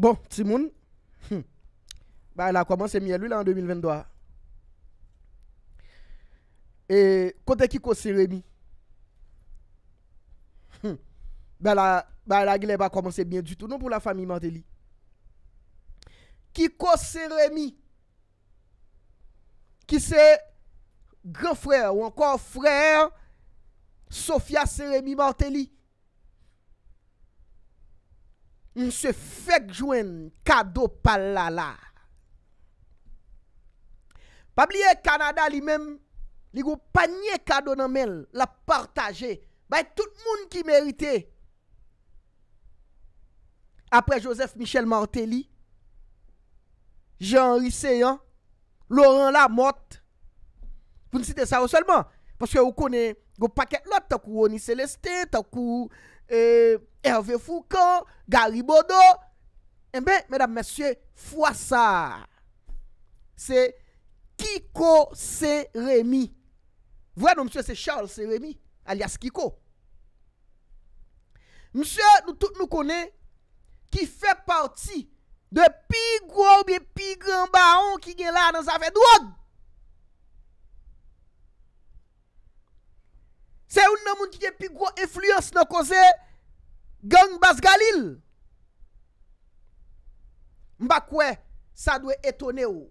Bon, Timoun, hmm. ba hmm. la komanse miye luy la an 2022. E kote Kiko Serémi, ba la gilè ba komanse miye du tout nou pou la fami Martelly. Kiko Serémi, ki se gran frè ou ankon frè, Sofia Serémi Martelly. mse fèk jwen kado palala. Pabliye Kanada li men, li goun panye kado nan men, la partaje, bay tout moun ki merite. Apre Joseph Michel Martelly, Jean Risseyan, Laurent Lamotte, pou nisite sa ou selman, paske ou kone goun paket lot, ta kou Oni Celeste, ta kou... Eh, Hervé Foucan, Gary Baudot, mbè, mèdame mèsyè, Fouassar. Se Kiko Se Rémi. Vwè nan msye se Charles Se Rémi, alias Kiko. Msye nou tout nou konè ki fè parti de pi grob e pi gran baron ki gen la nan zavèd wòg. Se ou nan moun di gen pi grob efluyon se nan koze Gang Bas Galil. Mba kwe sa dwe etone ou.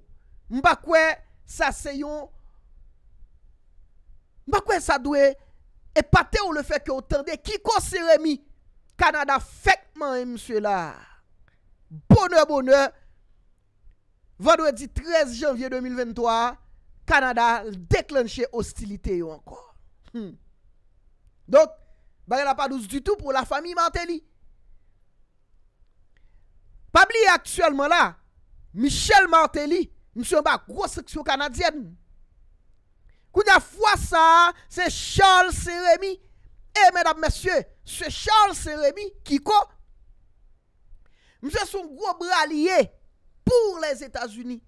Mba kwe sa seyon. Mba kwe sa dwe epate ou le fek yo tande. Kiko se remi. Kanada fek man e mswe la. Bono bono. Vando di 13 janvye 2023. Kanada deklanche ostilite yo anko. Hmm. Donk. Barre la pa douz di tou pou la fami Mantelli. Pabli aktuelman la, Michel Mantelli, msè mba kros seksyon kanadyen, kou na fwa sa, se Charles Serémi, e, eh, mèdame, mèsyè, se Charles Serémi, kiko, msè son gro bra liye, pou les Etats-Unis.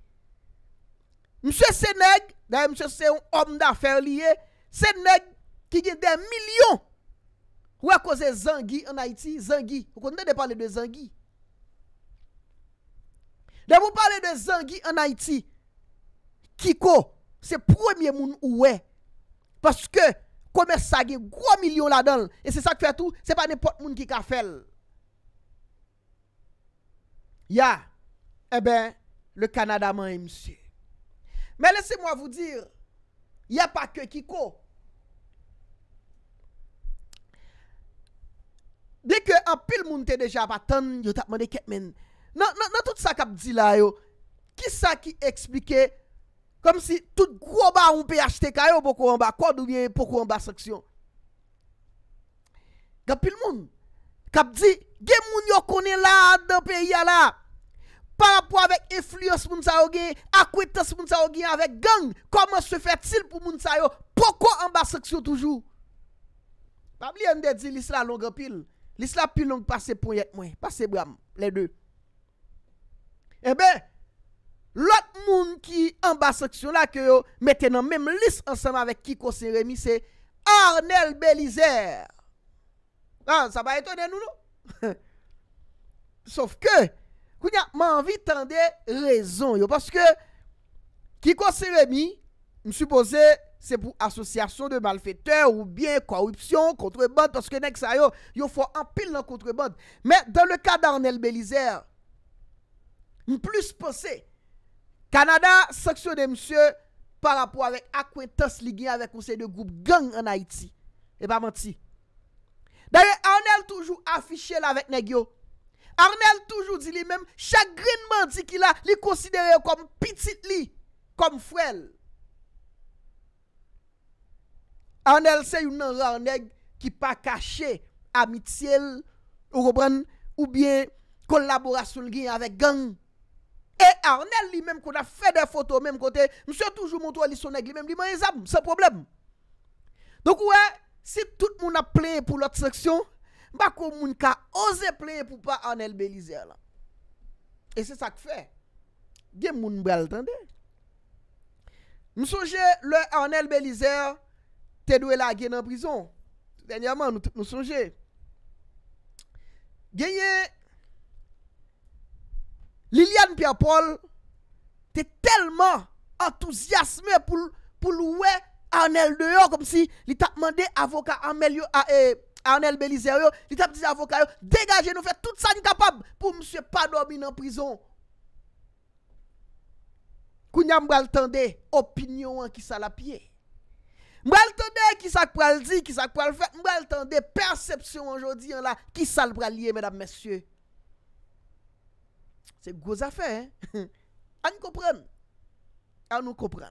Msè Sénègue, msè se yon om da fer liye, Sénègue, ki gè de milyon, Ouè ko zè Zangui an Haïti, Zangui, pou konnen de pale de Zangui. De pou pale de Zangui an Haïti, Kiko, se premier moun ouè. Paske komè sa ge gwo milyon la dan, e se sa kwe tou, se pa nepot moun ki ka fel. Ya, e ben, le Kanadaman e msè. Men lese mwen vou dir, ya pa ke Kiko. Deke apil moun te deja patan, yo tapman de ketmen. Nan tout sa kap di la yo, ki sa ki eksplike, kom si tout groba moun pe yachte ka yo poko anba, kwa dobyen poko anba seksyon. Gapil moun, kap di, gen moun yo konen la, dan pe yala, pa apwa vek efluyos moun sa yo gen, akwitas moun sa yo gen, avek gang, kom se fe til pou moun sa yo, poko anba seksyon toujou. Pap li yon de di lisa lon gapil, Lis la pi long pase pou ye, mwen, pase bou yam, le de. Ebe, eh lot moun ki an ba seksyon la ke yo, meten an menm lis ansanman vek Kiko Serémi, se, Arnel Belizer. Nan, ah, sa ba etone nou nou. Sof ke, kounya, man vi tende rezon yo, paske, Kiko Serémi, msupose, Se pou asosyasyon de malfeteur ou bien korupsyon, kontrebon, paske nek sa yo, yo fwa anpil nan kontrebon. Men, dan le kada Arnel Belizer, m plus posè, Kanada saksyo de msè, par apwa re akwentas ligyen avè konsey de goup gang an Haiti. E pa menti. Da yo, Arnel toujou afishè la vek negyo. Arnel toujou di li men, chak grin menti ki la li konsidere yo kom pitit li, kom fwel. Arnel se yon nan rarnèk ki pa kache amitsyèl ou robran ou bien kolaborasyon gen avèk gang. E Arnel li mèm kon a fè dè foto mèm kote, msè toujou moutou alisonèk li mèm li mèm e zab, se problem. Donk wè, si tout moun ap plè pou lòt seksyon, bako moun ka ose plè pou pa Arnel Belizer la. E se sa k fè, gen moun bel tendè. M souje le Arnel Belizer... Te dwe la gen nan prizon. Benyaman nou sonje. Genye, Liliane Pia Paul, te telman entouziasme pou loue Anel Deyo, kom si li ta mande avoka Anel e, Belizeryo, li ta ptize avoka yo, degaje nou fe tout sa n'y kapab, pou mswe pa dobi nan prizon. Kounyam bral tende, opinyon an ki sa la piey. Mwen l tande ki sa kwa l di, ki sa kwa l fè, mwen l tande persepsyon anjodi an la ki sa l pralye, mwen mèdame mèsyè. Se gwo zafè, an kompran, an nou kompran.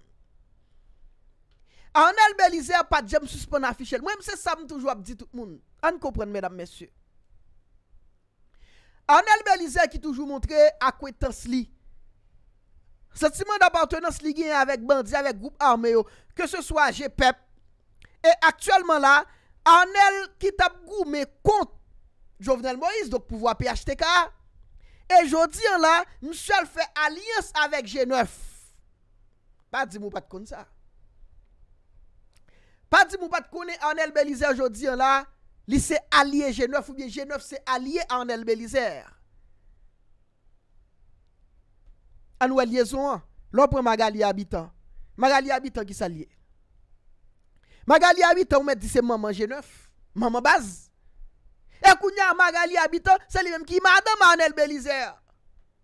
An el belize a pat jem suspon afiche, mwen mse sa m toujou ap di tout moun, an kompran mèdame mèsyè. An el belize a ki toujou montre akwetans li. Sentiment d'appartenance ligyen avèk bandi, avèk goup armeyo, ke se swa GPEP, e aktuelman la, anel ki tap goup me kont Jovenel Moïse, dok pouvo api achete ka, e jodi an la, msèl fè aliyens avèk G9. Pa di mou pat kon sa. Pa di mou pat kon anel Belizej jodi an la, li se aliyen G9 ou bi G9 se aliyen anel Belizej. An wè liyezon an, lò pwè magali abitan. Magali abitan ki sa liye. Magali abitan ou mèd di se maman jeneuf, maman baz. E kounya magali abitan, se li mèm ki imadam anel belize.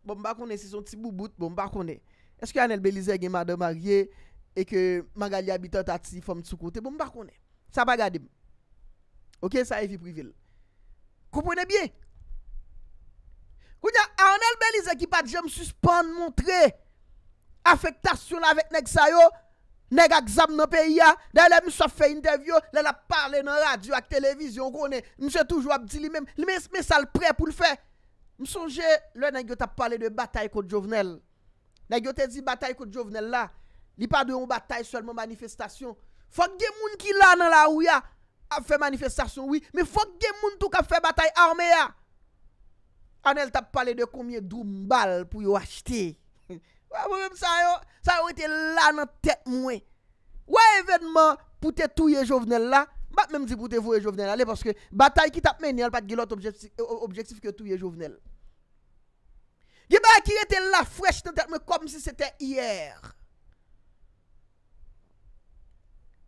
Bon mba kone, se son ti bou bout, bon mba kone. Eske anel belize gen imadam a rye, e ke magali abitan ta ti fòm tsou kote, bon mba kone. Sa bagade. Ok, sa evi privil. Koupwene bie? Ok. Pounye, anel ah, be li zekipat, jè msuspan moun tre, afektasyon la vek nek sayo, nek akzam nan peyi ya, dey le msou fè intervyo, le la parle nan radyo ak televizyon konè, msè toujou ap di li mè, li mè sal prè pou l'fè. Msou jè, lè nan gyo ta pale de batay kote jovenel. Nan gyo te di batay kote jovenel la, li pa de yon batay sol mon manifestasyon. Fòk gen moun ki lan nan la ou ya, ap fè manifestasyon, oui, mè fòk gen moun tou ka fè batay arme ya. anel tap pale de koumye doun bal pou yo achte. Wè mwen mwen sa yo, sa yo ete la nan tet mwen. Wè evenman pou te touye jovenel la, mwen mwen mwen di pou te vouye jovenel, ale pwoske batay ki tap menel, pat gilot objekstif ke touye jovenel. Giba ki ete la fwesh nan tet mwen, kom si sete iyer.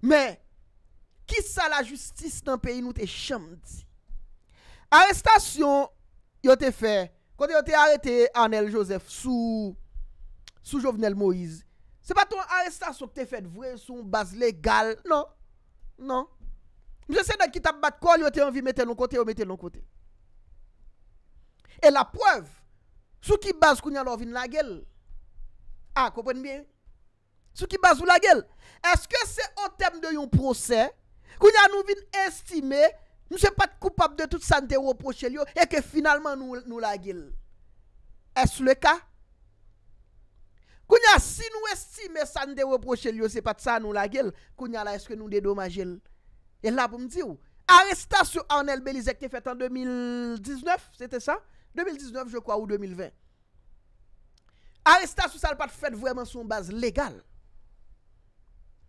Mwen, ki sa la justis nan peyi nou te chamdi? Arrestasyon, Yo te fe, kote yo te arete Anel Joseph sou, sou Jovenel Moise. Se pa ton aresta sou te fed vwe sou yon baz legal, non. Non. Mwen se ne kitab bat kol, yo te anvi mette yon kote, yo mette yon kote. E la preuve, sou ki baz koun ya lor vin la gel. Ha, kompwen miye. Sou ki baz ou la gel. Eske se o tem de yon proses, koun ya nou vin estime... Nou se pat koupap de tout san de woproche liyo E ke finalman nou la gil Es le ka? Kounya si nou estime san de woproche liyo Se pat sa nou la gil Kounya la eske nou dedomaje E la pou m di ou Arista sou Anel Belizek te fet an 2019 Cete sa? 2019 je kwa ou 2020 Arista sou sal pat fet vweman son baz legal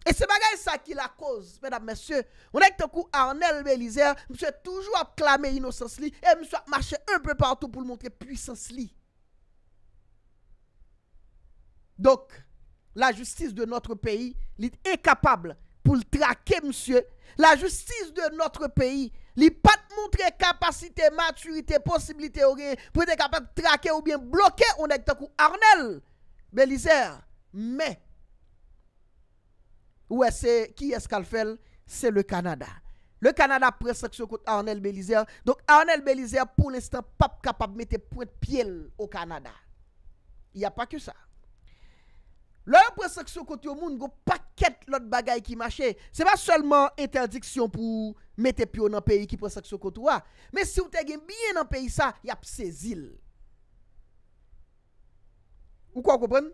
E se bagay sa ki la koz, mèdap mèsyè, mèdap mèsyè, mèsyè toujou ap klame inosans li, mèsyè ap mache un pè patou pou l montre pwisans li. Dok, la justise de notre peyi, li e kapab pou l trake mèsyè, la justise de notre peyi, li pat moutre kapasite, maturite, posibilite orè, pou li e kapab trake ou bien bloke, mèdap mèsyè, mèdap mèsyè, Ouè se, ki eskal fel? Se le Kanada. Le Kanada presaksyon kote Arnel Belizer. Donk Arnel Belizer pou l'instant pap kapap mette pointe piel o Kanada. Ya pa ke sa. Le presaksyon kote yo moun go paket lot bagay ki mache. Se pa solman interdiksyon pou mette pyo nan peyi ki presaksyon kote wa. Men si ou te gen biye nan peyi sa, yap se zil. Ou kwa koupen?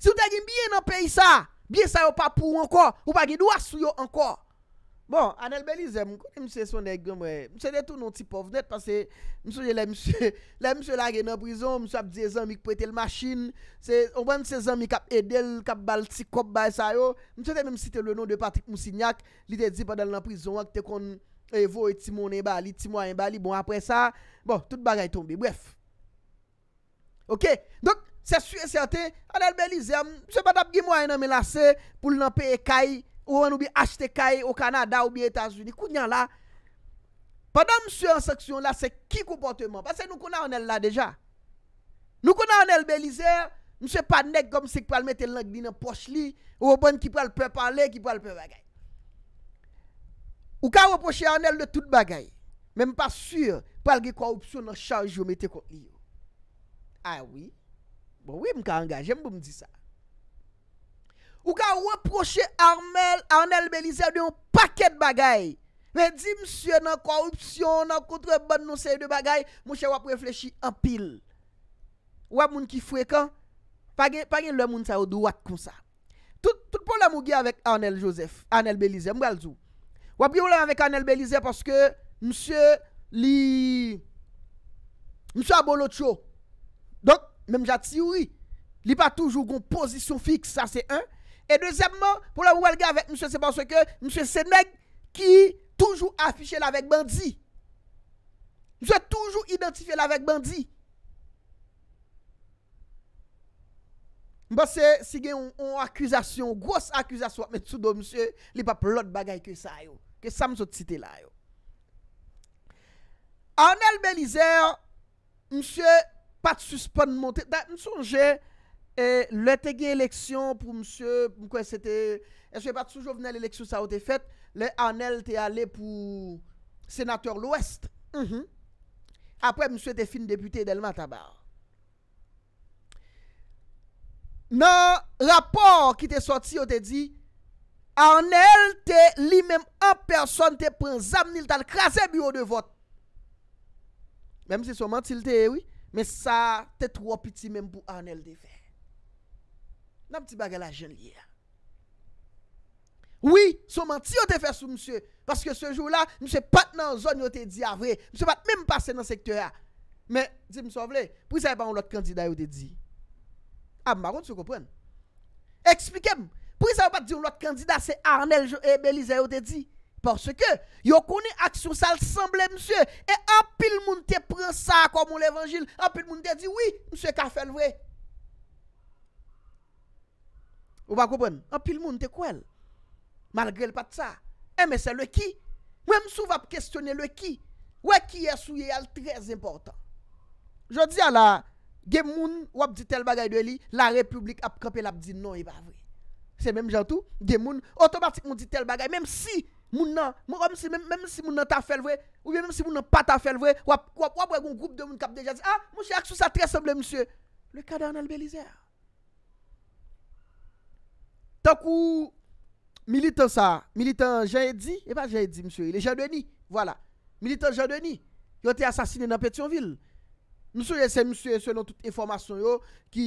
Si ou te gen biye nan peyi sa, Biye sa yo pa pou anko, ou pa ge dwa sou yo anko. Bon, anel belize mwen kon, mwen se son de gwen mwen. Mwen se de tout nou ti povnet, passe mwen se jelè mwen se, lè mwen se la gen nan prizon, mwen se ap 10 an mi kprete l'machine, se, ou ban mwen se zan mi kap edel, kap bal ti kop bay sa yo, mwen se de mwen se te le nou de patik moun si nyak, li te di pa dal nan prizon, ak te kon evo eti moun en bali, eti moun en bali, bon apre sa, bon, tout bagay tombe, bref. Ok, donk. Se su eserte, anel belize, mse patap gimo a yon menase pou l nan pe e kay, ou anou bi ashte kay, ou kanada, ou bi Etasuni, kou nyan la. Padam mse en seksyon la, se ki kompote man? Pase nou konan anel la deja. Nou konan anel belize, mse panek gom se kwa l mette l lank di nan poch li, ou wabon ki po al pe panle, ki po al pe bagay. Ou ka waposhe anel de tout bagay, menm pa sur, palge korupsyon nan chanj yo mette kwa li yo. Ah a wii. Bon, wè m ka angaj, jè m bou m di sa. Ou ka wè proche Armel, Arnel Belize, ou di yon paket bagay. Mè di, msè nan korupsyon, nan kontrebon non sey de bagay, mwè chè wè preflechi an pil. Wè moun ki fwe kan, pagè lè moun sa ou do wak kon sa. Tout pou lè m wè gè avèk Arnel Joseph, Arnel Belize, mwè gè lè zou. Wè pi wè lè avèk Arnel Belize, mwè mwen sey, msè li, msè abon lò tchò. Donk, Mem jati oui. Li pa toujou goun pozisyon fix, sa se un. E dezemman, pou la mouvel ge avek msye, se panso ke, msye se neg ki toujou afiche la vek bandi. Msye toujou identife la vek bandi. Mpa se, si gen akwizasyon, gwoz akwizasyon wap met sou do msye, li pa plot bagay ke sa yo, ke sa msye tite la yo. Anel Belizer, msye, Pat suspon monté. Da msonje, eh, le te gen leksyon pou msye, mkwen se te, eswe pat soujou vnen le leksyon sa ou te fet, le anel te ale pou senateur l'Ouest. Mm-hmm. Apre msye te fin depute del matabar. Nan rapor ki te soti ou te di, anel te li menm an person te pren zam nil tal krasè biro de vot. Mem se somantil te ewi. Mè sa, tè tro piti mèm pou Arnel de fè. Nèm ti bagè la jen liè. Oui, sou menti yo te fè sou msè. Paske se jou la, msè pat nan zon yo te di avre. Msè pat mèm pase nan sektora. Mè, di msè avle, pou y sa ah, y pa yon lot kandida yo te di? Am, maron, sou kopren. Eksplikem, pou y sa y pat di yon lot kandida se Arnel Joé Belize yo te di? Borske, yo koni aksyon sa l'semble msye, e apil moun te pre sa kwa moun l'evangil, apil moun te di, oui, msye, ka fèl vwe. Ou ba koupen, apil moun te kwen, malgre l'pat sa, e me se lwe ki, wè msou va p'kestyonne lwe ki, wè ki yè sou yè yè l'trèz importan. Je di ala, gen moun wap di tel bagay de li, la republik ap kapel ap di non yè pa vwe. Se mèm jantou, gen moun otomatik moun di tel bagay, mèm si, moun nan, moun nan ta fel vwe, ou moun nan pa ta fel vwe, wap wap wè goun groupe de moun kap deja di, a, ah, monsi aksou sa tres oble monsi, le kada nan lbe liser. Tak ou, militan sa, militan jan e di, e pa jan e di monsi, le jan de ni, wala, militan jan de ni, yo te asasine nan Petionville. Monsi, se monsi, se non tout informasyon yo, ki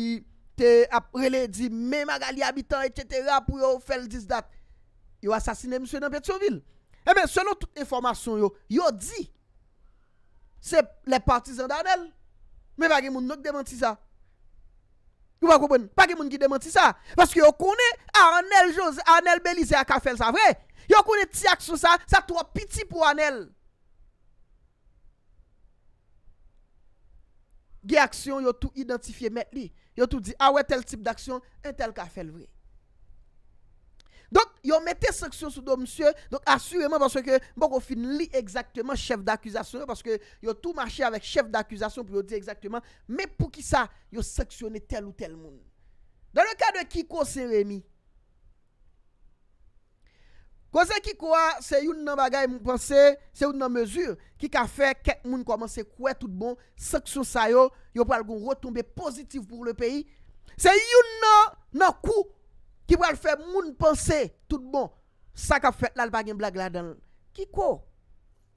te aprele di, me magali abitan, etche te rapou yo, fel dis dat, Yo asasine M. Nambetsovil Emen, selon tout informasyon yo Yo di Se le partizan da Anel Me bagi moun nou ki demanti sa Yo bagi moun ki demanti sa Paske yo kounen Anel Belize a kafel sa vre Yo kounen ti aksyon sa Sa tou apiti pou Anel Ge aksyon yo tou identifiye met li Yo tou di awe ah tel tip d'aksyon En tel kafel vre Donk yon mette saksyon sou do msye, donk asyreman, mbok ou fin li ekzaktèman chef d'akuzasyon, yon tou marchè avèk chef d'akuzasyon, pou yon di ekzaktèman, mè pou ki sa, yon saksyonè tel ou tel moun. Donk yon kade kiko sè remi. Kose kiko a, se yon nan bagay moun panse, se yon nan mezur, ki ka fè ket moun komanse kouè tout bon, saksyon sa yo, yon pal goun rotombe pozitif pou le peyi, se yon nan kou, Ki pral fè moun panse tout bon. Sa ka fèt lal bagyen blag la den. Kiko,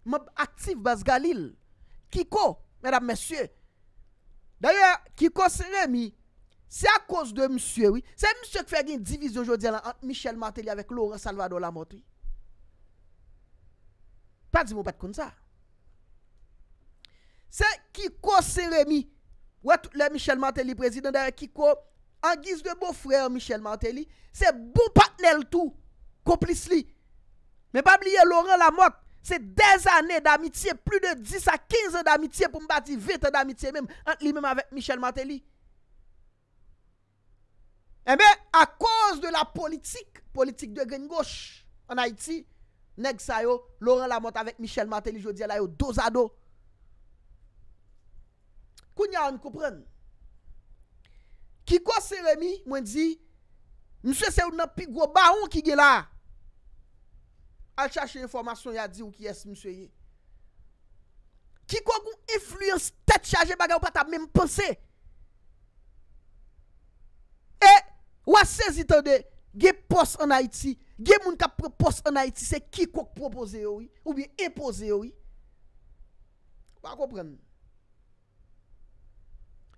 mòb aktif bas galil. Kiko, mèdam mèsyè. Dèyè, Kiko Serémi, se a kos de msyè wè. Se msyè k fè gen divizyon jòdien ante Michel Martelly avèk lò rè Salvador Lamotri. Pè di mò bèd kon sa. Se Kiko Serémi, wè tout lè Michel Martelly prezident dèyè Kiko Serémi, an giz de bo frè Michel Martelly, se bon patnen l'tou, komplis li. Me pa bliye Laurent Lamotte, se dez anè d'amitye, plu de 10 a 15 d'amitye, pou mbati 20 d'amitye mèm, ant li mèm avèk Michel Martelly. Ebe, a koz de la politik, politik de gen gòsh, an Haiti, neg sa yo, Laurent Lamotte avèk Michel Martelly, jodi alay yo dozado. Koun ya an kouprenn, Kiko seremi mwen di, mswe se ou nan pigou, ba ou ki ge la? Al chache informasyon ya di ou ki yes mswe ye. Kiko ou influence, tet chaje bagay ou pata mwen pense? E, wase zitande, ge pos anayiti, ge moun ka pos anayiti, se kiko ou bi impose ou? Wakopren.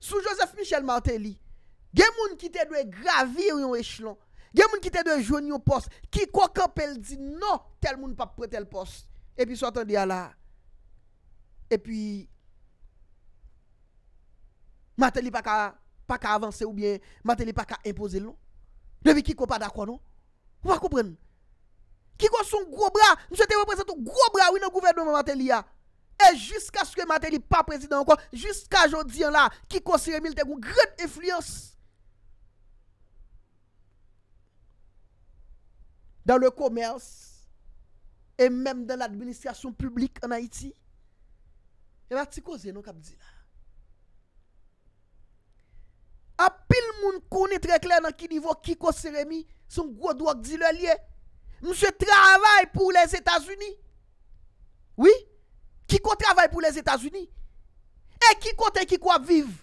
Sou Joseph Michel Martelly, Gen moun ki te dwe gravir yon echelon. Gen moun ki te dwe joun yon post. Kiko kapel di nou tel moun pa pre tel post. E pi sou atan diya la. E pi... Mateli pa ka avanse ou bien. Mateli pa ka impose loun. Nevi Kiko pa da kwa nou. Ou pa koupren. Kiko sou n gro bra. N se te represe tou gro bra ou yon gouverne mou Mateli ya. E jiska sou e Mateli pa prezident ankon. Jiska joun diyan la. Kiko si remil te goun gred efluyansi. dan le komers, e menm dan l'administrasyon publik an Haiti, e va ti koze nou kap di la. A pil moun koni trekle nan ki nivou kiko seremi, son god wak di le liye, mse travay pou les Etats-Unis. Oui, kiko travay pou les Etats-Unis. E kiko te kiko apvive.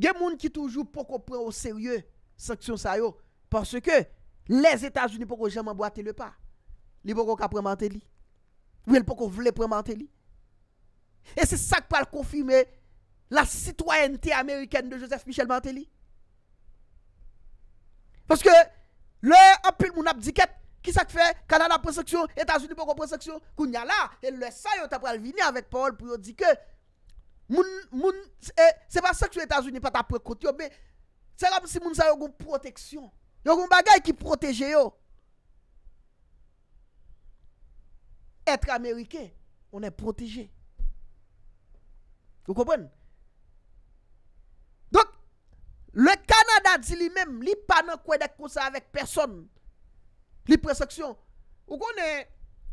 Gen moun ki toujou pokon pren ou serye seksyon sa yo. Porske les Etats-Unis pokon jem anboate le pa. Li pokon ka premente li. Ou el pokon vle premente li. E se sak pal konfime la sitwanté Ameriken de Joseph Michel Mantele. Porske le apil moun ap diket ki sak fe, Kanada preseksyon, Etats-Unis pokon preseksyon koun ya la, el le sa yo ta pral vini avet Paul pou yo dike Moun, moun, se pa seksyo Etasouni pata prekoti yo, be, se rap si moun sa yon goun proteksyon, yon goun bagay ki proteje yo. Etre Amerike, on e proteje. Yon kompren? Dok, le Kanada di li men, li pa nan kwe dek konsa avek person, li preseksyon, ou kon e,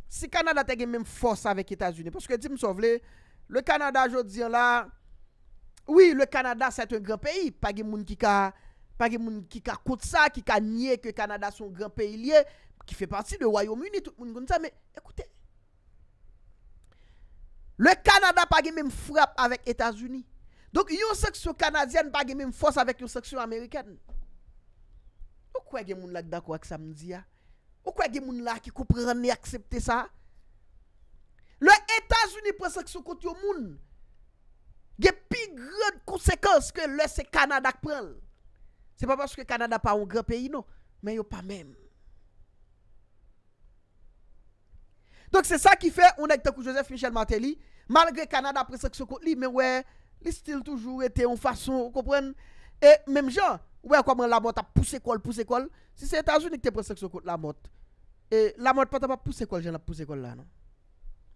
si Kanada te gen men fosa avek Etasouni, paske ti msovle, Le Kanada jote zir la Oui le Kanada set un gran peyi Page moun ki ka Page moun ki ka koutsa Ki ka nye ke Kanada son gran peyi liye Ki fe parti de Royaume-Uni Tout moun goun sa Le Kanada page mèm frap Avèk Etas-Uni Donk yon seksyon Kanadiyan Page mèm fòs avèk yon seksyon Amerikèn Ou kwe gen moun la Ki da kwa ki sa mizi ah? ya Ou kwe gen moun la ki koupren Ne aksepte sa Le Etats-Unis presekso kote yo moun, ge pi gred konsekans ke le se Kanada ak prel. Se pa baske Kanada pa an gre peyi nou, men yo pa men. Donk se sa ki fe, on ek te kou Joseph Michel Martelly, malgre Kanada presekso kote li, men we, li stil toujou, ete an fason, ou kompren, e menm jan, we akwa mwen la mot ap pusekol, pusekol, se se Etats-Unis kote presekso kote la mot, e la mot patan pa pusekol, jan ap pusekol la nou.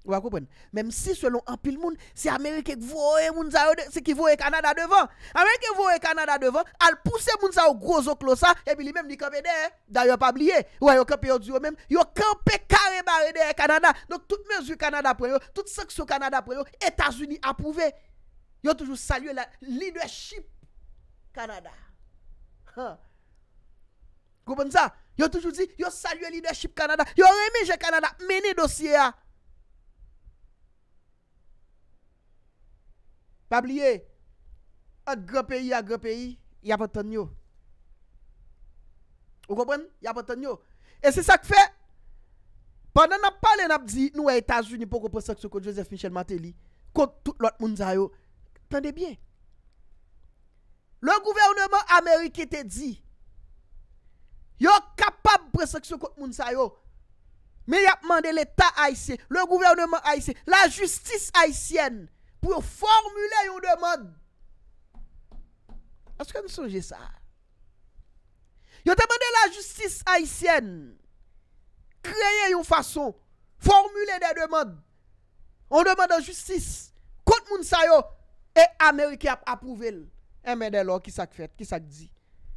Mèm si selon apil moun Si Amerike kvore moun za yon Si kvore Kanada devan Amerike kvore Kanada devan Al pousse moun za ou grozo klo sa Ebi li mèm di kope de Da yon pabliye Yon kope kare bare de Kanada Donk tout mezi Kanada preyo Etasuni apouve Yon toujou salye lideship Kanada Yon toujou salye lideship Kanada Yon remeje Kanada Mene dosye ya Pabliye, agre peyi, agre peyi, ya patan yo. Ou kompren? Ya patan yo. E se sak fe, pandan nap pale nap di nou etajouni pou ko presaksyon kon Joseph Michel Martelly, kont tout lot moun zayou, tande bien. Le gouvernement Amerike te di, yo kapab presaksyon kon moun zayou, me yap mande l'Etat Aïsien, le gouvernement Aïsien, la justice Aïsienne. pou yon formule yon deman. Aske yon sonje sa? Yon temande la justis haisyen, kreye yon fason, formule de deman, yon deman de justis, kont moun sayo, e Amerike ap prouvel, e eh, men de lor ki sak fet, ki sak di.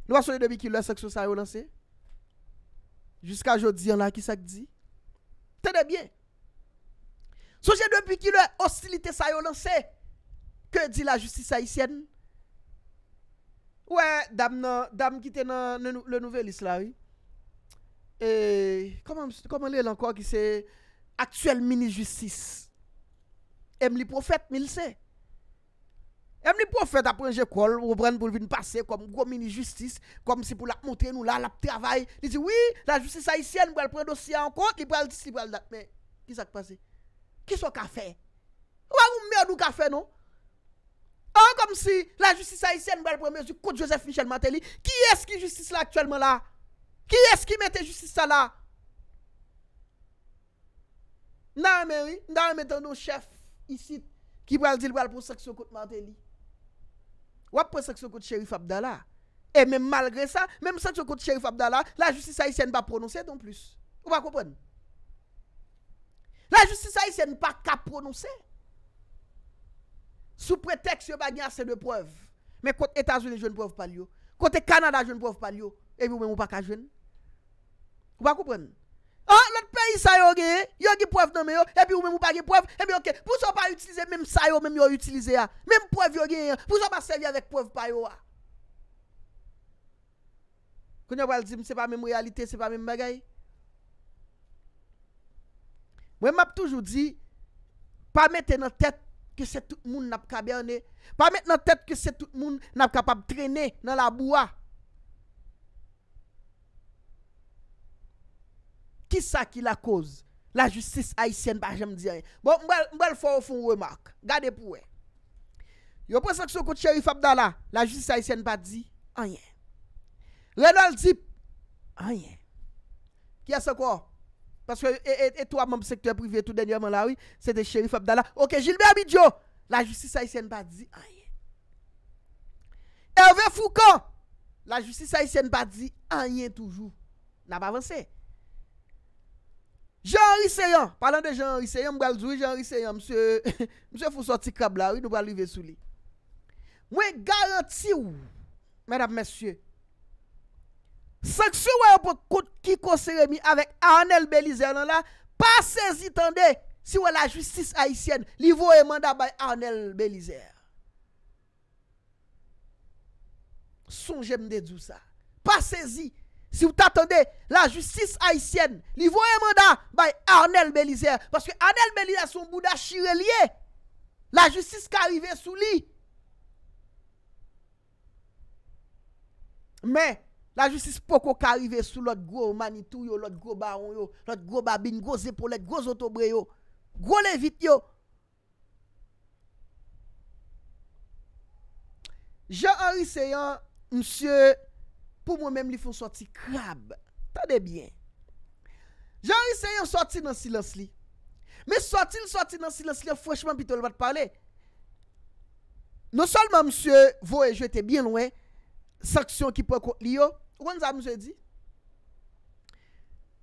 Nou asone debi ki lor seksyon sayo lanse? Jiska jodi yon la ki sak di? Tene bien, Sosye depi ki le hostilite sa yo lan se, ke di la justise Haitienne? Ouè, dam ki te nan le nouvel isla, e, koman li el ankon ki se, aktuel mini justise, em li profet mil se. Em li profet apren jekol, ou pren pou vin pase, kom gwo mini justise, kom si pou lak montre nou la, lak travay, li si, wii, la justise Haitienne, pou el pren dosye ankon, ki pou el disi, pou el datme. Ki sak pase? Ki sou kafè? Ouwa ou mè ou nou kafè nou? Ouwa kom si la justice haïsienne mbèl promezou kote Joseph Michel Matéli? Ki eski justice l'aktuellement la? Ki eski mète justice sa la? Nan mèri, nan mèten nou chef isi ki mbèl dilbèl pronseksyon kote Matéli? Ouwa pronseksyon kote chérif Abdallah? E mèm malgré sa, mèm sèksyon kote chérif Abdallah, la justice haïsienne mbèl prononsè don plus. Ouwa kompèn? La justice a yi se n pa ka prononse. Sou pretext yon pa gen asen de preuve. Men kont Etasouni joun preuve pal yo. Kont Kanada joun preuve pal yo. Ebi ou men mou pa ka joun. Kou pa koupren? An, lot peyi sa yon gen, yon gen preuve nan men yo. Ebi ou men mou pa gen preuve. Ebi ok, pou sou pa utilize menm sa yo, menm yon utilize ya. Menm preuve yon gen, pou sou pa sevi avek preuve pal yo. Koun yon pa al dizim se pa menm realite, se pa menm bagay. Mwen map toujou di, pa mette nan tet ke se tout moun nap ka berni, pa mette nan tet ke se tout moun nap kapap treni nan la boua. Ki sa ki la koz? La justis haisyen pa jem diye. Bon, mwen fò ou foun wè mak. Gade pou wè. Yo presekso kout chèrif ap dala, la justis haisyen pa di, anyen. Renald Zip, anyen. Ki yase kò? Paske etwa moun sektyen privye tout denye moun la ouy, se te cheri Fabdala. Ok, Gilbert Abidjo, la justice a isen ba di anyen. Hervé Foucan, la justice a isen ba di anyen toujou. Na pa avanse. Jean-Henri Seyon, parlant de Jean-Henri Seyon, mwen gal zoui Jean-Henri Seyon, msye fousoti kab la ouy, nou balive souli. Mwen garanti ou, mwen ap monsye, Sanksyon wè yon pot kikoseremi avèk Arnel Belizer nan la, pa sezi tande si wè la justice Haitienne li vo e manda bay Arnel Belizer. Son jèm de djou sa. Pa sezi, si wè ta tande la justice Haitienne li vo e manda bay Arnel Belizer. Paske Arnel Belizer son bouda chire liye. La justice ka arrive sou li. Mè, La justice pou kou karive sou lot gro manitou yo, lot gro baron yo, lot gro babin, gro zepolet, gro zotobre yo. Gro le vit non yo. Je anri seyan, msye, pou mwen men li foun soti krab. Tade bien. Je anri seyan soti nan silans li. Me soti l soti nan silans li, fweshman pitou l bat pale. Non solman msye, vou e jwete bien lwen, saksyon ki pou ekot li yo. Mwen za mwen se di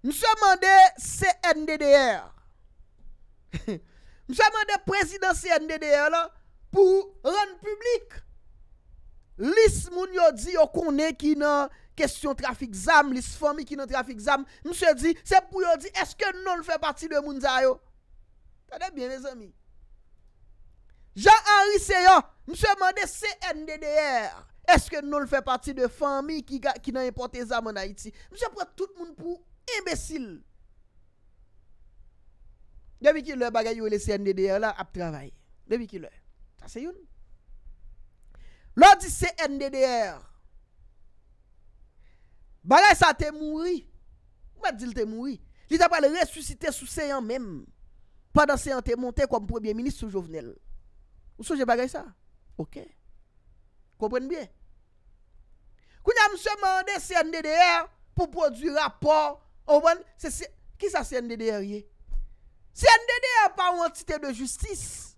Mwen se mande CNDDR Mwen se mande Prezident CNDDR la Pou ren publik Lis moun yo di yo kone Ki nan kesyon trafik zam Lis fomi ki nan trafik zam Mwen se di se pou yo di Eske non fè pati de moun za yo Tade bie mwen se mi Jean-Henri Seyon Mwen se mande CNDDR Eske nou l fè pati de fami ki nan impote zam an Haiti? Mwen jè pre tout moun pou imbesil. Demi ki lè bagay yo lè CNDDR la ap travay. Demi ki lè. Sa se yon. Lò di CNDDR. Bagay sa te mouri. Mwen jè te mouri. Jè te pale resusite sou seyan men. Padan seyan te monte kom premier ministre sou jovenel. Mwen jè bagay sa. Ok. Kounye a mse mande CNDDR pou produ rapor, ki sa CNDDR ye? CNDDR pa ou entite de justice.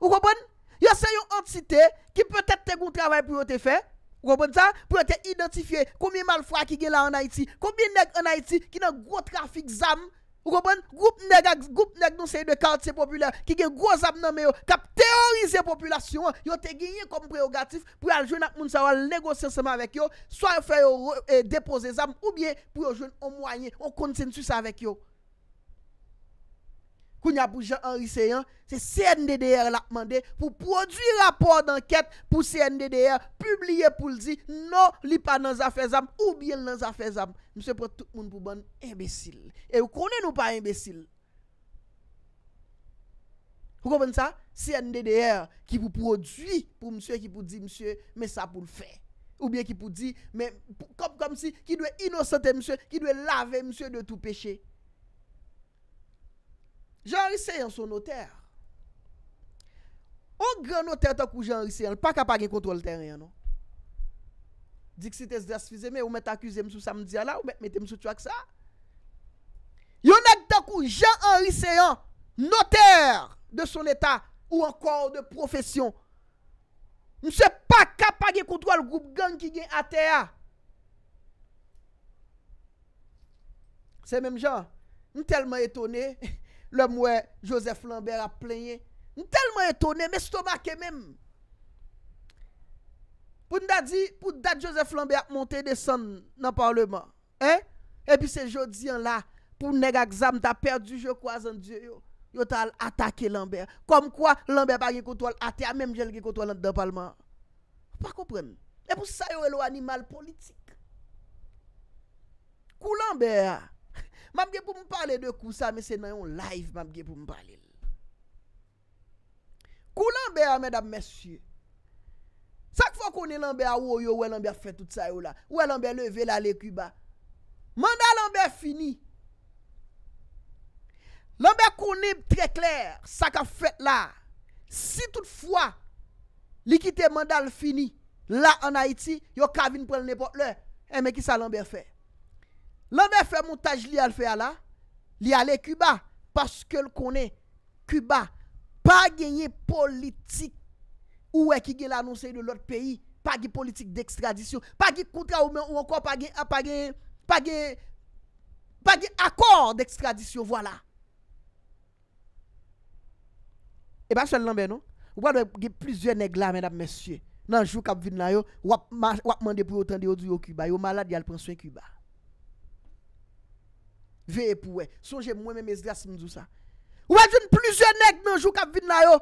Ou kounye? Ya se yon entite ki peutet te kou travay pou yote fe, pou yote identifiye komi mal fwa ki ge la anayti, komi nek anayti ki nan gwo trafik zam, Ou kompon, goup neg ak, goup neg nou sey de karte se populer, ki gen gwo zam nanme yo, kap teorize populasyon, yo te genye kom preogatif pou al joun ak moun sawa negosye seman vek yo, so a fè yo eh, depose zam, ou bie pou yo joun o mwanyen, o konten su sa vek yo. Koun ya pou Jean-Henri Seyant, se CNDDR la mande pou prodwi rapor d'enket pou CNDDR publiye pou l'di. Non li pa nan zafè zam, ou bien nan zafè zam. Mse pou tout moun pou ban imbesil. E ou konen ou pa imbesil? Ou konen sa? CNDDR ki pou prodwi pou mse, ki pou di mse, men sa pou l'fè. Ou bien ki pou di, men, kom si ki dwe inosante mse, ki dwe lave mse de tout peche. Jean-Henri Seyen son noter. Non? Ou gen noter takou Jean-Henri Seyen, pa kapage kontrol teryen nou. Dik si te s'drasfize, me ou met akuse msou samdia la, ou met mette msou tchwa ksa. Yonak takou Jean-Henri Seyen, noter de son etat, ou ankor de profesyon. Mse pa kapage kontrol goup gen ki gen atea. Se menm jan, m telman etone, e, Le mwè Joseph Lambert a plenye. Ni telman etonè, mè stoma ke mèm. Pou nda di, pou dat Joseph Lambert monte desan nan parleman. Eh? E pi se jodi an la, pou neg a gzam, ta perdi jo kwa zan die yo. Yo tal atake Lambert. Kom kwa Lambert pa ge koto al ate, a mèm jel ge koto al nan parleman. Pa koupren. E pou sa yo el o animal politik. Kou Lambert a, Mamge pou m'parle de kousa, mese nan yon live, mamge pou m'parle. Kou lanbe a, mèdap mèsyè, sak fò konen lanbe a, wè oh, lanbe a fè tout sa yo la, wè lanbe a leve la lèkou ba, manda lanbe a fini. Lanbe a konen trè klèr, sak a fèt la, si tout fò, likite mandal fini, la an Haiti, yo kavin pren lèpot lè, e mè ki sa lanbe a fè. Landa fè moutaj li al fè ala, li alè Kuba, paske l konè, Kuba, pa genye politik, ou e ki genye l'anonsè yon lòt peyi, pa genye politik dekstradisyon, pa genye kontra ou men, ou ankon pa genye, pa genye, pa genye, pa genye akor dekstradisyon, wala. E ba sè l'anbe nou, wala dwe genye plizye neglamen ap mesye, nanjou kap vin nan yo, wap mande pou yotan de yotu yo Kuba, yo malade yal pranswen Kuba. Ve e pou we. Sonje mwen men mezgras mi zou sa. Ouwa joun e plizye neg menjou kap vin na yo.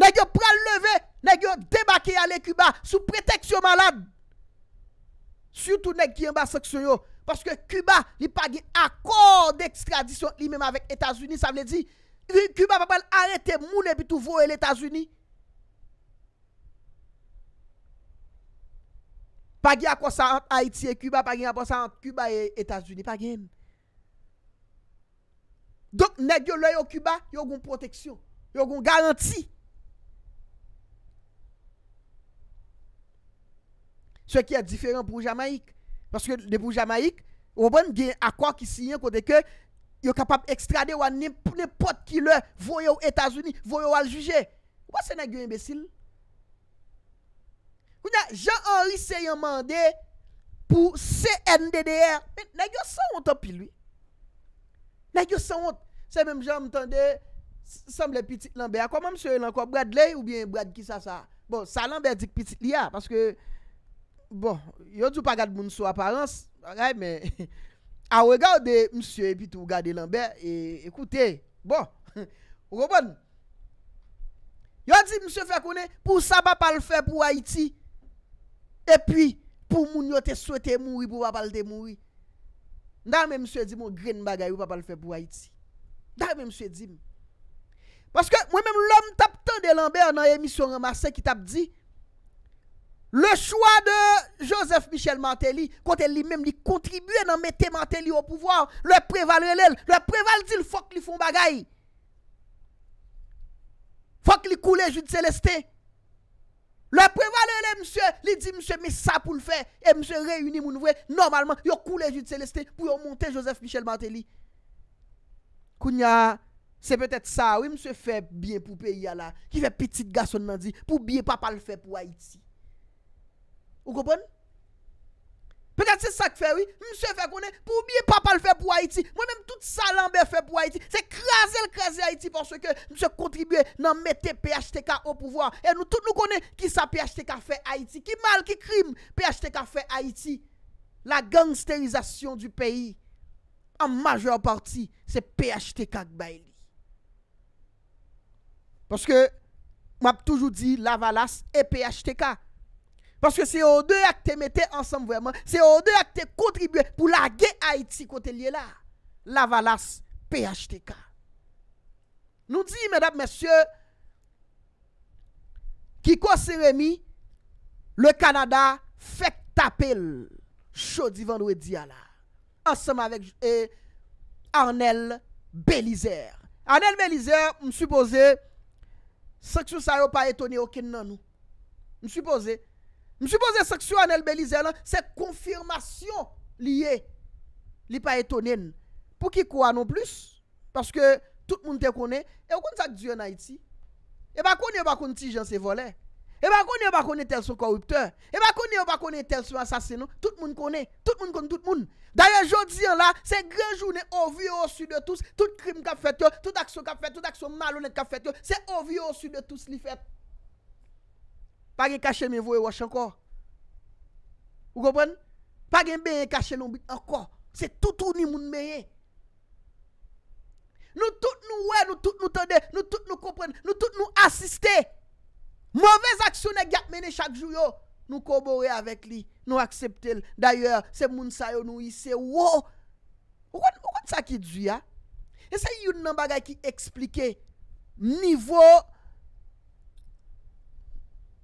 Neg yo pral leve. Neg yo debake ale Cuba. Sou preteksyon malab. Soutou neg gen ba seksyon yo. Paske Cuba li pagi akor dekstradisyon. Li menm avèk Etasuni. Sa mwen di. Cuba papel arete moun e bitou vowe l'Etasuni. Pagi akosante Haiti e Cuba. Pagi akosante Cuba et Etasuni. Pagin. Dok nè gyo lè yon kuba, yon goun proteksyon, yon goun garanti. Se ki yon diferent pou Jamaik. Paske de pou Jamaik, wabon gen akwa ki si yon kote ke, yon kapap ekstrade wane nem pou ne pot ki lè, voye w Etasuni, voye w al juje. Wap se nè gyo imbesil? Ou na, Jean-Henri se yon mande pou CNDDR. Men, nè gyo sa yon topi lwi. Nèk yo sè ont, sè mèm jèm m'tande, sèm lè piti lèmbe, a koman msè yon anko brad lè ou bien brad ki sa sa? Bon, sa lèmbe dik piti lè ya, paske, bon, yo djou pa gade moun sou aparense, a gade mè, a wè gade msè, msè yon anko brad lè ou bien brad ki sa sa, bon, e yo djou pa gade moun sou aparense, a wè gade msè yon anko brad lè ou bien brad ki sa sa, Da mè mswe di moun green bagay ou pa pa l fè pou ha iti Da mè mswe di moun Paske mwen mèm lòm tap tan de lamber nan emisyon remasè ki tap di Le chwa de Joseph Michel Mantelli Kon tel li mèm li kontribuè nan mette Mantelli ou pouvoar Le prevale lèl Le prevale di l fok li fon bagay Fok li koule jout seleste Fok li koule jout seleste Le prevale le msye, li di msye, mi sa pou n'fe, e msye reyuni moun vwe, normalman yo koule jid seleste pou yo monte Josef Michel Martelly. Kounya, se petet sa, wè msye fe biye pou peyi ala, ki ve petit gason nan di, pou biye papa l'fe pou Haiti. Ou kopon? Mwen kate se sak fè wè, mwen se fè konè, pou oubiye papa l fè pou Haiti, mwen mèm tout salambè fè pou Haiti, se krasè l krasè Haiti porsè ke mwen se kontribuyè nan mette PHTK ou pouvoan. E nou tout nou konè ki sa PHTK fè Haiti, ki mal, ki krim, PHTK fè Haiti. La gangsterizasyon du peyi, an majèr parti, se PHTK kba elè. Porsè mwen ap toujou di la valas e PHTK. Paske se o de ak te mette ansanm veman. Se o de ak te kontribuye pou la ge Haiti kote liye la. La valas PHTK. Nou di, mèdap, mèsyè, ki kwa sè remi, le Kanada fèk tapèl. Chodi vandou et diana. Ansanm avèk, Arnel Belizer. Arnel Belizer, mè suppose, sèk sou sa yo pa etoni okè nan nou. Mè suppose, M'su boze seksyon an el belize lan, se konfirmasyon liye, li pa etonen, pou ki kwa non plus, paske tout moun te konen, e wakon sa ki Diyo na iti, e bako ni wakon ti jen se volen, e bako ni wakon tel so korupten, e bako ni wakon tel so asasenon, tout moun konen, tout moun konen tout moun. Da ye jodi an la, se grejounen, ouvi ou su de tous, tout krim ka fet yo, tout aksyon ka fet, tout aksyon malounet ka fet yo, se ouvi ou su de tous li fet. Pa gen kache men vou e wosh ankon. Ou gopon? Pa gen ben yon kache lombi non ankon. Se toutouni moun menye. Nou tout nou we, nou tout nou tonde, nou tout nou kompon, nou tout nou asiste. Mouvez aksyon e gap menye chak jou yo. Nou kobore avek li, nou akseptel. Dayer, se moun sayo nou yise. Wow! Ou kon sa ki dju ya? E se yon nan bagay ki eksplike. Nivou.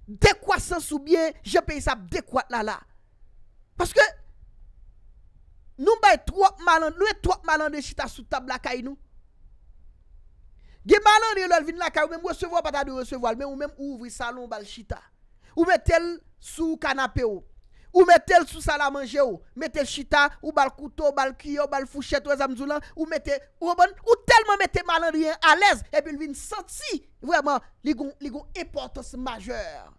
Dekwa san soubyen, je pe yisab dekwa lala. Paske, nou e trok malan de chita sou tab lakay nou. Ge malan yon lal vin lakay, ou men mwesevo pata de mwesevo, almen ou men mwouvri salon bal chita. Ou metel sou kanapè ou. Ou metel sou sala manje ou. Metel chita, ou bal kuto, ou bal kiyo, ou bal fouchet, ou telman metel malan riyen alèz, e bil vin santi, vwèman ligon eportos majeur.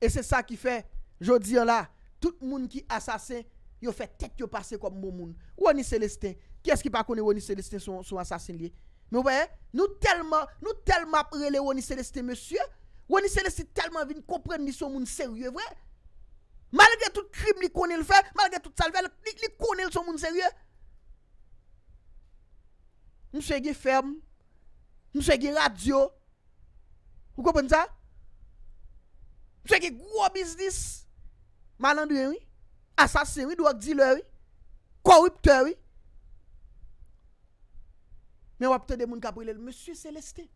E se sa ki fe, jodi an la, tout moun ki asasin, yo fe tek yo pase kom moun moun. Wani Celestin, kes ki pa kone Wani Celestin son asasin li? Mwen wè, nou telman, nou telman prele Wani Celestin monsye, Wani Celestin telman vin kompren ni son moun serye wè. Malge tout krim li kone l fe, malge tout salve, li kone l son moun serye. Mwen sege ferm, mwen sege radio, wè konpren sa? Mse ki gwo biznis, malandwewi, asasinwi, do akdilwewi, koruptewi, men wap te demoun kabri lèl, Mse Celeste.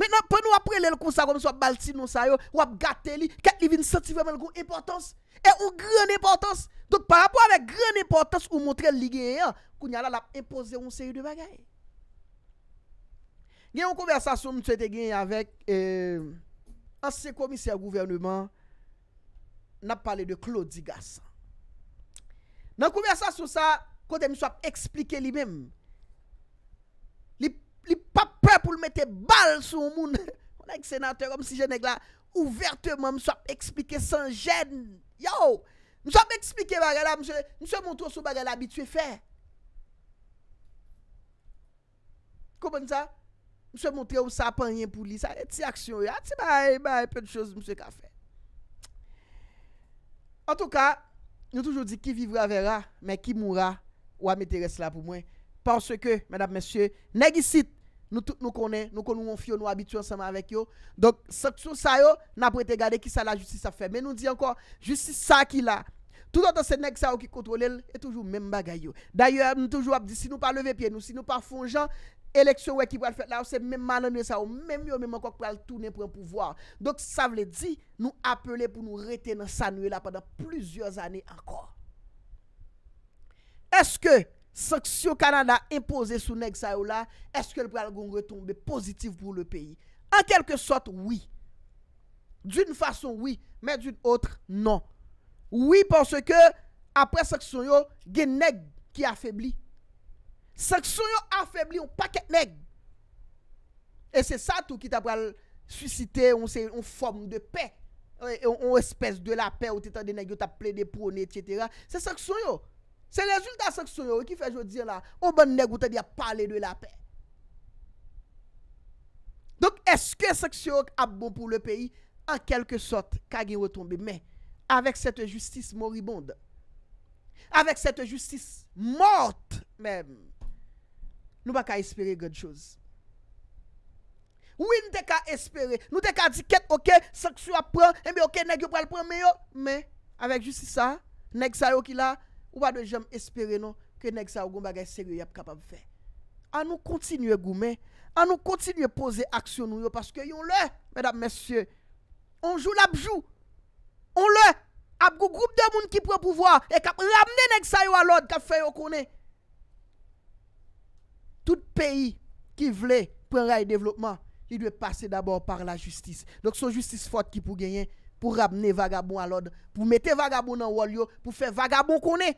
Men nan pen wap pre lèl, kon sa kom se wap balti non sa yo, wap gate li, ket li vin sati vemen kon importans, e ou gran importans, dot parapò avek gran importans, ou montre li genye, koun yal al ap impose wonseri de bagay. Gen yon konversasyon mse te genye avèk, eee, euh, An se komise a gouvernement, na pale de Claude Degas. Nan koumer sa sou sa, koude m sou ap eksplike li mèm. Li pa pè pou l mette bal sou moun. Koune ek senate, kom si jenèk la, ouvertèman m sou ap eksplike san jen. Yo! M sou ap eksplike bagala, m sou ap montrou sou bagala, bitou e fè. Koumen sa? Mse montre ou sa pa ryen pou li. Sa re ti aksyon yo. A ti bae, bae, pe de chos mse ka fe. En tou ka, nou toujou di ki vivra vera, men ki moura, ou a mette res la pou mwen. Panswe ke, men ap mesye, neg isit nou tout nou konen, nou kon nou moun fiyo, nou habitu ansama vek yo. Donk, sot chou sa yo, nan prete gade ki sa la justi sa fe. Men nou di ankon, justi sa ki la. Tout anton se neg sa yo ki kontrole, e toujou men bagay yo. Daye, nou toujou ap di, si nou pa leve piye nou, si nou pa fon jan, Eleksyon wè ki wè l fèt la wè se mèmman anouye sa ou mèmmy ou mèmman kwa kwa l toune pou an pouvwa. Dok sa vle di nou apele pou nou reten nan sa nouye la pwadan plizyez anè ankon. Eske seksyon Kanada impose sou neg sa ou la, eske l pou al goun retombe pozitif pou l peyi? An kelke sot wè. Doun fason wè, mè doun otre, nan. Wè pwansè ke apre seksyon yo, gen neg ki afèbli. Saksonyo afem li yon paket neg E se sa tou ki ta pral Suicite yon form de pe Yon espese de la pe Ou te ta de neg Ou ta ple de prone Se saksonyo Se rezultat saksonyo Ou ban neg ou te di a pale de la pe Donk eske saksonyo A bon pou le peyi En kelke sot Kage yon retombe Me Avek sete justis moribonde Avek sete justis Morte Mem Nou ba ka espere gwen chouz. Ou yi nou de ka espere. Nou de ka diket, ok, saksua pran, e mi ok, neg yo pral pran, me yo, me, avek justi sa, neg sa yo ki la, ou ba de jom espere nou, ke neg sa yo gwen bagay seryo yap kapab fe. A nou kontinye goumen, a nou kontinye pose aksyon nou yo, paske yon le, medam mesye, on jou labjou, on le, ap go group de moun ki pran pouvoa, e kap ramne neg sa yo alod, kap fe yo konen. tout peyi ki vle pou en raye devlopman i dwe pase dabor par la justis donk son justis fote ki pou genyen pou rapne vagabon alod pou mette vagabon nan walyo pou fe vagabon kone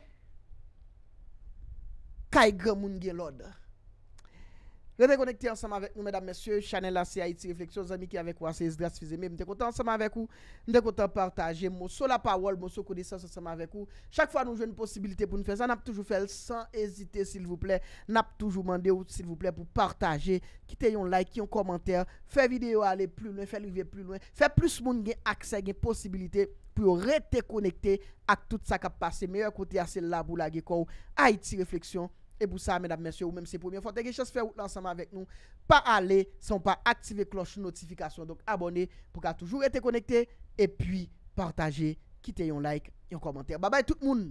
kay gemoun gen lod Rete konekte anseman vek nou, mèdam mèsyè, chanel la si Haïti Refleksyon, zami ki avek wansè, es dras fizè, mèm, mèm te kontan anseman vek ou, mèm te kontan partajè, mòso la pawol, mòso koneksyon anseman vek ou, chak fwa nou jwèn posibilite pou nou fè zan, nab toujou fèl, san ezite, sil vouplè, nab toujou mandè ou, sil vouplè, pou partajè, kite yon like, yon komantèr, fè videyo ale plou lwen, fè live plou lwen, fè plus moun gen aksè gen posibilite pou rete konekte ak tout sa kap E pou sa, mèdap mèsyo, ou mèm se pou mèyon fote, gen chans fè ou lansam anvek nou, pa ale, son pa aktive kloche notifikasyon, donk abone pou ka toujou rete konekte, e pwi partaje, kite yon like, yon komentè. Baba e tout moun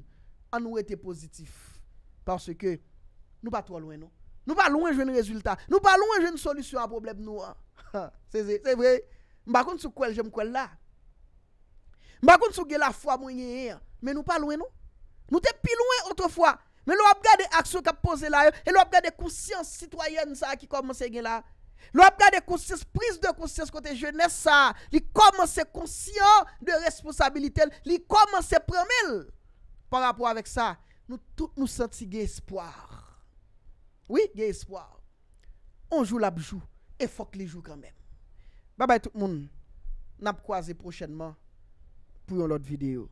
an nou rete pozitif, parce ke nou pa to lwen non? nou. Nou pa lwen jwen yon rezultat, nou pa lwen jwen yon solisyon an problem nou an. Se zè, se vre, mba kon sou kwel jem kwel la. Mba kon sou gè la fwa mwen yè yè, men nou pa lwen nou. Nou te pi lwen outre fwa, Men lò ap gade aksyon ka pose la, e lò ap gade konsyans sitwayen sa ki komanse gen la. Lò ap gade konsyans, pris de konsyans kote jenè sa, li komanse konsyans de responsabiliten, li komanse premil. Par ap wèk sa, nou tout nou senti gen espoir. Oui, gen espoir. On jou la bjou, e fok li jou kwen men. Ba bay tout moun, nap kwa ze prochenman, pou yon lot videyo.